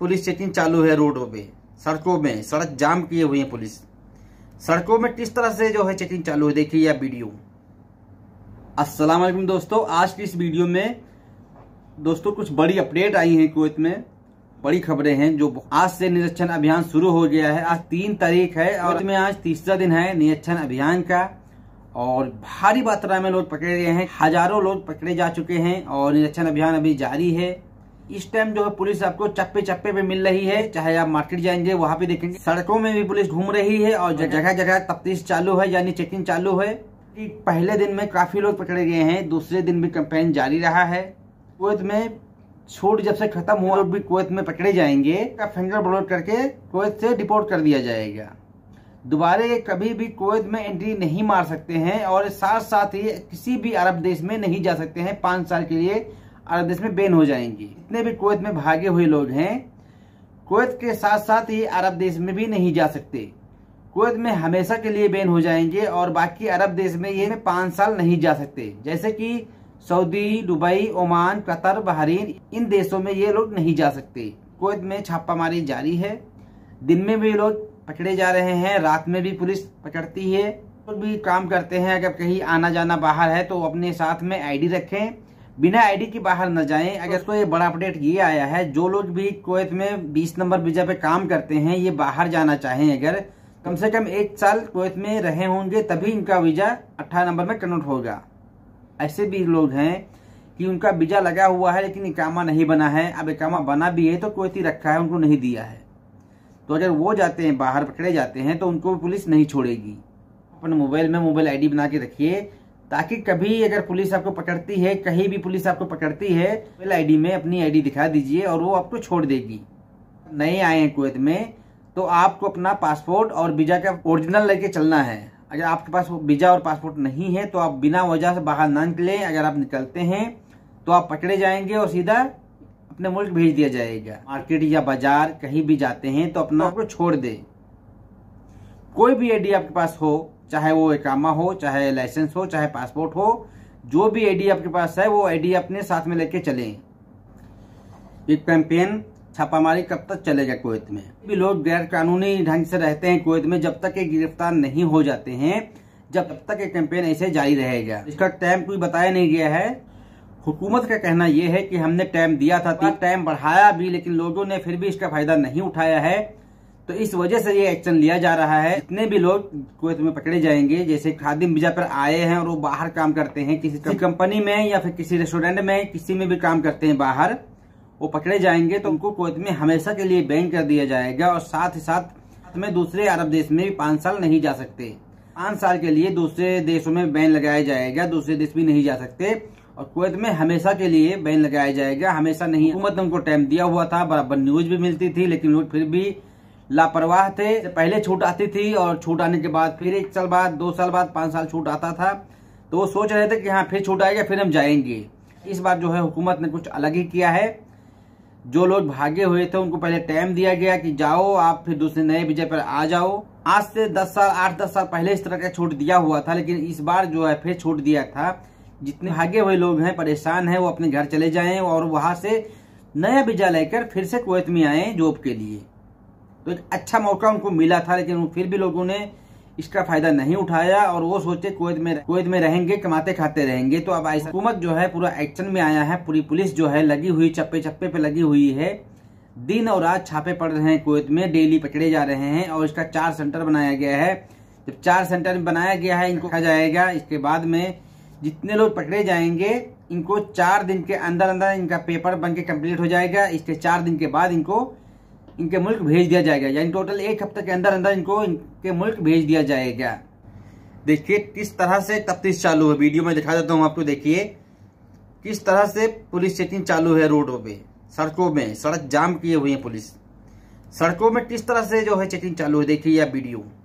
Police checking चालू है रोडों पे सड़कों में सड़क जाम किए हुए हैं पुलिस सड़कों में किस तरह से जो है चेकिंग चालू है देखिए यह वीडियो वालेकुम दोस्तों आज की इस वीडियो में दोस्तों कुछ बड़ी अपडेट आई है कुवैत में बड़ी खबरें हैं जो आज से निरीक्षण अभियान शुरू हो गया है आज तीन तारीख है और इसमें आज तीसरा दिन है निरीक्षण अभियान का और भारी मात्रा में लोग पकड़े गए हैं हजारों लोग पकड़े जा चुके हैं और निरीक्षण अभियान अभी जारी है इस टाइम जो है पुलिस आपको चप्पे चप्पे पे मिल रही है चाहे आप मार्केट जाएंगे वहाँ पे देखेंगे सड़कों में भी पुलिस घूम रही है और जगह हम्म। जगह तफ्तीश चालू है यानी चेकिंग चालू है कि पहले दिन में काफी लोग पकड़े गए हैं दूसरे दिन भी कैंपेन जारी रहा है कुवैत में छूट जब से खत्म हुआ लोग भी कुवैत में पकड़े जाएंगे का फिंगर ब्लोट करके कुवैत से डिपोर्ट कर दिया जाएगा दोबारे कभी भी कुवैत में एंट्री नहीं मार सकते हैं और साथ साथ ही किसी भी अरब देश में नहीं जा सकते हैं पाँच साल के लिए अरब देश में बैन हो जाएंगी जितने भी कुवैत में भागे हुए लोग हैं कुवैत के साथ साथ ये अरब देश में भी नहीं जा सकते कुवैत में हमेशा के लिए बैन हो जाएंगे और बाकी अरब देश में ये पाँच साल नहीं जा सकते जैसे कि Saudi Dubai Oman Qatar Bahrain इन देशों में ये लोग नहीं जा सकते कोत में छापामारी जारी है दिन में भी लोग पकड़े जा रहे हैं रात में भी पुलिस पकड़ती है और भी काम करते हैं अगर कहीं आना जाना बाहर है तो अपने साथ में आईडी रखें बिना आईडी के बाहर न जाएं अगर तो ये बड़ा अपडेट ये आया है जो लोग भी कुवैत में 20 नंबर वीजा पे काम करते हैं ये बाहर जाना चाहें अगर कम से कम एक साल कुवैत में रहे होंगे तभी इनका वीजा अट्ठारह नंबर में कन्वर्ट होगा ऐसे भी लोग हैं कि उनका वीजा लगा हुआ है लेकिन इकामा नहीं बना है अब इकामा बना भी है तो कुवैती रखा है उनको नहीं दिया है तो अगर वो जाते हैं बाहर पकड़े जाते हैं तो उनको पुलिस नहीं छोड़ेगी अपने मोबाइल में मोबाइल आईडी बना के रखिए ताकि कभी अगर पुलिस आपको पकड़ती है कहीं भी पुलिस आपको पकड़ती है मेल आईडी में अपनी आईडी दिखा दीजिए और वो आपको छोड़ देगी नए आए हैं कुवैत में तो आपको अपना पासपोर्ट और वीजा का ओरिजिनल लेके चलना है अगर आपके पास वीजा और पासपोर्ट नहीं है तो आप बिना वजह से बाहर ना निकले अगर आप निकलते हैं तो आप पकड़े जाएंगे और सीधा अपने मुल्क भेज दिया जाएगा मार्केट या बाजार कहीं भी जाते हैं तो अपना आपको छोड़ दे कोई भी आईडी आपके पास हो चाहे वो एकामा हो चाहे लाइसेंस हो चाहे पासपोर्ट हो जो भी आईडी आपके पास है वो आईडी अपने साथ में लेके चले एक कैंपेन छापामारी कब तक चलेगा कुवैत में भी लोग गैर कानूनी ढंग से रहते हैं कुवैत में जब तक ये गिरफ्तार नहीं हो जाते हैं जब तक ये कैंपेन ऐसे जारी रहेगा इसका टाइम कोई बताया नहीं गया है हुकूमत का कहना यह है कि हमने टाइम दिया था टाइम बढ़ाया भी लेकिन लोगों ने फिर भी इसका फायदा नहीं उठाया है तो इस वजह से ये एक्शन लिया जा रहा है जितने भी लोग कुवैत में पकड़े जाएंगे जैसे खादिम बीजा पर आए हैं और वो बाहर काम करते हैं किसी कंपनी में या फिर किसी रेस्टोरेंट में किसी में भी काम करते हैं बाहर वो पकड़े जाएंगे तो उनको कुवैत में हमेशा के लिए बैन कर दिया जाएगा और साथ ही साथ में दूसरे अरब देश में भी पाँच साल नहीं जा सकते पाँच साल के लिए दूसरे देशों में बैन लगाया जाएगा दूसरे देश भी नहीं जा सकते और कुवैत में हमेशा के लिए बैन लगाया जाएगा हमेशा नहीं हुकूमत ने उनको टाइम दिया हुआ था बराबर न्यूज भी मिलती थी लेकिन लोग फिर भी लापरवाह थे पहले छूट आती थी और छूट आने के बाद फिर एक साल बाद दो साल बाद पांच साल छूट आता था तो वो सोच रहे थे कि हाँ फिर छूट आएगा फिर हम जाएंगे इस बार जो है हुकूमत ने कुछ अलग ही किया है जो लोग भागे हुए थे उनको पहले टाइम दिया गया कि जाओ आप फिर दूसरे नए विजय पर आ जाओ आज से दस साल आठ दस साल पहले इस तरह का छूट दिया हुआ था लेकिन इस बार जो है फिर छूट दिया था जितने भागे हुए लोग हैं परेशान हैं वो अपने घर चले जाएं और वहां से नया वीजा लेकर फिर से कुवैत में आए जॉब के लिए तो एक अच्छा मौका उनको मिला था लेकिन फिर भी लोगों ने इसका फायदा नहीं उठाया और वो सोचे कुवैत में कुवैत में रहेंगे कमाते खाते रहेंगे तो अब ऐसा हुकूमत जो है पूरा एक्शन में आया है पूरी पुलिस जो है लगी हुई चप्पे चप्पे पे लगी हुई है दिन और रात छापे पड़ रहे हैं कोयत में डेली पकड़े जा रहे हैं और इसका चार सेंटर बनाया गया है जब चार सेंटर बनाया गया है इनको रखा जाएगा इसके बाद में जितने लोग पकड़े जाएंगे इनको चार दिन के अंदर अंदर इनका पेपर बन के कम्प्लीट हो जाएगा इसके चार दिन के बाद इनको इनके मुल्क भेज दिया जाएगा यानी टोटल एक हफ्ते के अंदर अंदर इनको इनके मुल्क भेज दिया जाएगा देखिए किस तरह से तफ्तीश चालू है वीडियो में दिखा देता हूँ आपको देखिए किस तरह से पुलिस चेकिंग चालू है रोडों पे सड़कों में सड़क जाम किए हुए हैं पुलिस सड़कों में किस तरह से जो है चेकिंग चालू है देखिए यह वीडियो